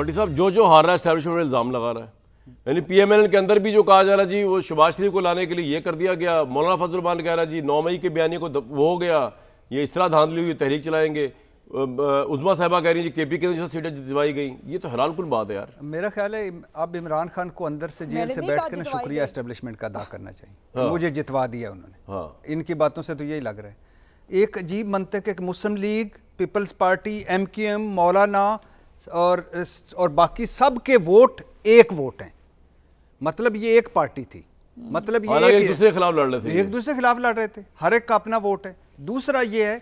बटी साहब जो जो हार रहा है इस्टेब्लिशमेंट इल्ज़ाम लगा रहा है यानी पीएमएल के अंदर भी जो कहा जा रहा है जी वो शबाज शरीफ को लाने के लिए ये कर दिया गया मौलाना फजलरमान कह रहा जी नौ मई के बयानी को वो हो गया ये इस तरह धांधली हुई तहरीक चलाएंगे उजमा साहबा कह रही जी के पी के सीटें दिलवाई गई ये तो हराल कुल बात है यार मेरा ख्याल है अब इमरान खान को अंदर से जेल से बैठ कर शुक्रिया इस्टेब्लिशमेंट का अदा करना चाहिए हाँ। मुझे जितवा दिया उन्होंने हाँ। इनकी बातों से तो यही लग रहा है एक अजीब मंतक है कि Muslim league peoples party M Q M मौलाना और और बाकी सब के वोट एक वोट हैं मतलब ये एक पार्टी थी मतलब ये एक दूसरे के खिलाफ लड़ रहे थे एक दूसरे के खिलाफ लड़ रहे थे हर एक का अपना वोट है दूसरा ये है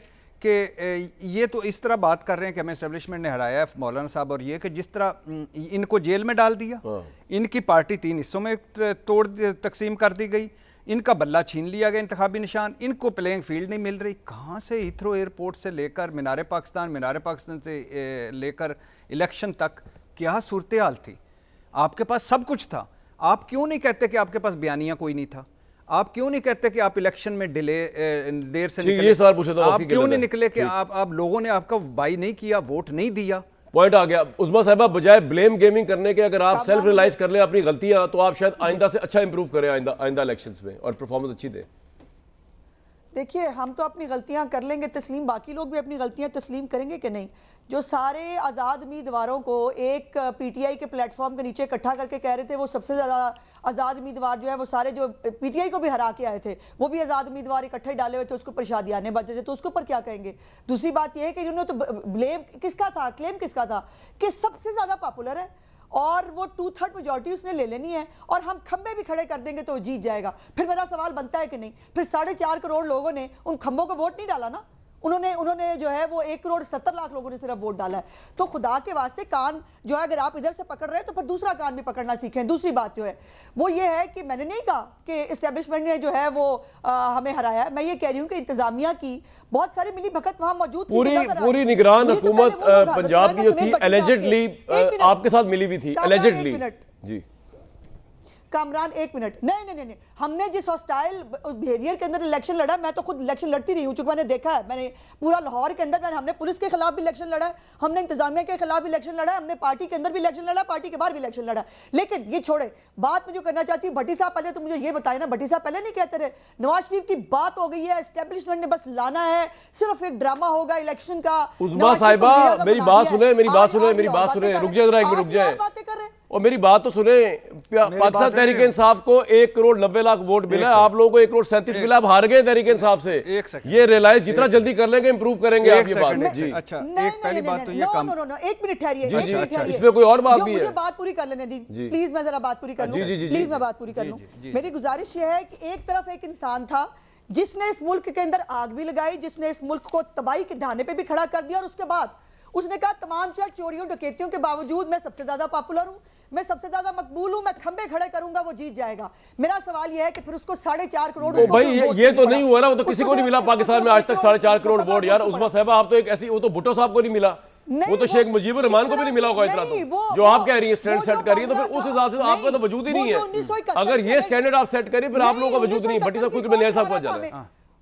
कि ये तो इस तरह बात कर रहे हैं कि हमें इस्टेब्लिशमेंट ने हराया मौलाना साहब और ये कि जिस तरह इनको जेल में डाल दिया हाँ। इनकी पार्टी तीन हिस्सों में तोड़ तकसीम कर दी गई इनका बल्ला छीन लिया गया इंतबी निशान इनको प्लेइंग फील्ड नहीं मिल रही कहाँ से इथ्रो एयरपोर्ट से लेकर मीनार पाकिस्तान मीनार पाकिस्तान से लेकर इलेक्शन तक क्या सूरत हाल थी आपके पास सब कुछ था आप क्यों नहीं कहते कि आपके पास बयानिया कोई नहीं था आप क्यों नहीं कहते कि आप इलेक्शन में डिले देर से निकले ये सवाल पूछे तो आप क्यों नहीं निकले कि आप आप लोगों ने आपका बाई नहीं किया वोट नहीं दिया पॉइंट आ गया उजमा साहबा बजाय ब्लेम गेमिंग करने के अगर आप सेल्फ रियलाइज कर लें अपनी गलतियां तो आप शायद आइंदा से अच्छा इंप्रूव करें आइंदा आइंदा इलेक्शंस में और परफॉर्मेंस अच्छी दें देखिए हम तो अपनी गलतियां कर लेंगे तस्लीम बाकी लोग भी अपनी गलतियां तस्लीम करेंगे कि नहीं जो सारे आज़ाद उम्मीदवारों को एक पीटीआई के प्लेटफॉर्म के नीचे इकट्ठा करके कह रहे थे वो सबसे ज़्यादा आज़ाद उम्मीदवार जो है वो सारे जो पीटीआई को भी हरा के आए थे वो भी आज़ाद उम्मीदवार इकट्ठे डाले हुए थे उसको ऊपर आने बचे थे तो उसके ऊपर क्या कहेंगे दूसरी बात यह है कि इन्होंने तो ब्लेम किसका था क्लेम किसका था कि सबसे ज़्यादा पॉपुलर है और वो टू थर्ड मेजोरिटी उसने ले लेनी है और हम खंबे भी खड़े कर देंगे तो जीत जाएगा फिर मेरा सवाल बनता है कि नहीं फिर साढ़े चार करोड़ लोगों ने उन खंबों को वोट नहीं डाला ना उन्होंने उन्होंने जो है वो एक करोड़ सत्तर लाख लोगों ने सिर्फ वोट डाला है तो खुदा के वास्ते कान जो है अगर आप इधर से पकड़ रहे हैं तो फिर दूसरा कान भी पकड़ना सीखें दूसरी बात जो है वो ये है कि मैंने नहीं कहा कि इस्टेब्लिशमेंट ने जो है वो आ, हमें हराया मैं ये कह रही हूँ कि इंतजामिया की बहुत सारी मिली भगत वहाँ मौजूद पूरी तो पूरी निगरान तो तो हुकूमत पंजाब की आपके साथ मिली हुई थी एलिजिडली जी कामरान एक मिनट नहीं नहीं नहीं नहीं हमने जिस हॉस्टाइल बिहेवियर के अंदर इलेक्शन लड़ा मैं तो खुद इलेक्शन लड़ती रही हूँ चूंकि मैंने देखा है मैंने पूरा लाहौर के अंदर मैंने हमने पुलिस के खिलाफ भी इलेक्शन लड़ा हमने इंतजामिया के खिलाफ भी इलेक्शन लड़ा हमने पार्टी के अंदर भी इलेक्शन लड़ा पार्टी के बाहर भी इलेक्शन लड़ा लेकिन ये छोड़े बात मैं जो करना चाहती हूँ भट्टी साहब पहले तो मुझे ये बताए ना भट्टी साहब पहले नहीं कहते रहे नवाज शरीफ की बात हो गई है स्टेब्लिशमेंट ने बस लाना है सिर्फ एक ड्रामा होगा इलेक्शन का तो मेरी बात सुने मेरी बात सुने मेरी बात सुने रुक जाए जरा एक मिनट रुक जाए और मेरी बात तो सुने पाकिस्तान तहरीके इंसाफ को एक करोड़ नब्बे लाख वोट मिला आप लोगों को एक करोड़ सैंतीस मिला आप हार गए तहरीके इंसाफ से ये रिलायंस जितना जल्दी कर लेंगे इम्प्रूव करेंगे आप बात अच्छा एक पहली बात तो ये काम एक मिनट अच्छा, ठहरिए इसमें कोई और बात भी है बात पूरी कर लेने दी प्लीज मैं जरा बात पूरी कर हाँ, लू प्लीज मैं बात पूरी कर लू मेरी गुजारिश ये है कि एक तरफ एक इंसान था जिसने इस मुल्क के अंदर आग भी लगाई जिसने इस मुल्क को तबाही के धाने पे भी खड़ा कर दिया और उसके बाद उसने कहा तमाम चार चोरियों डकैतियों के बावजूद मैं सबसे ज़्यादा पॉपुलर हूँ मैं सबसे ज़्यादा मकबूल हूँ मैं खंबे खड़े करूंगा वो जीत जाएगा मेरा सवाल यह है कि फिर उसको साढ़े चार करोड़ तो भाई तो ये, ये तो नहीं हुआ ना वो तो किसी को नहीं तो मिला तो पाकिस्तान में आज तक साढ़े चार करोड़ वोट यार उजमा साहबा आप तो एक ऐसी वो तो भुट्टो साहब को नहीं मिला वो तो शेख मुजीब रहमान को भी नहीं मिला होगा इतना तो जो आप कह रही है स्टैंड सेट करिए तो फिर उस हिसाब से तो आपका तो वजूद ही नहीं है अगर ये स्टैंडर्ड आप सेट करिए फिर आप लोगों का वजूद नहीं भट्टी साहब खुद मिले साहब को जाना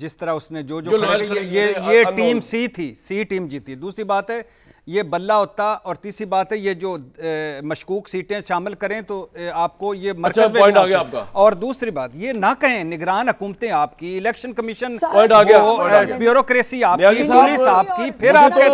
जिस तरह उसने जो जो, जो ये ये, ये टीम सी थी सी टीम जीती दूसरी बात है ये बल्ला होता और तीसरी बात है ये जो ए, मशकूक सीटें शामिल करें तो ए, आपको ये अच्छा, पॉइंट आ गया आपका और दूसरी बात ये ना कहें निगरान हुकूमतें आपकी इलेक्शन कमीशन ब्यूरोक्रेसी आपकी पुलिस आपकी फिर आपके तो-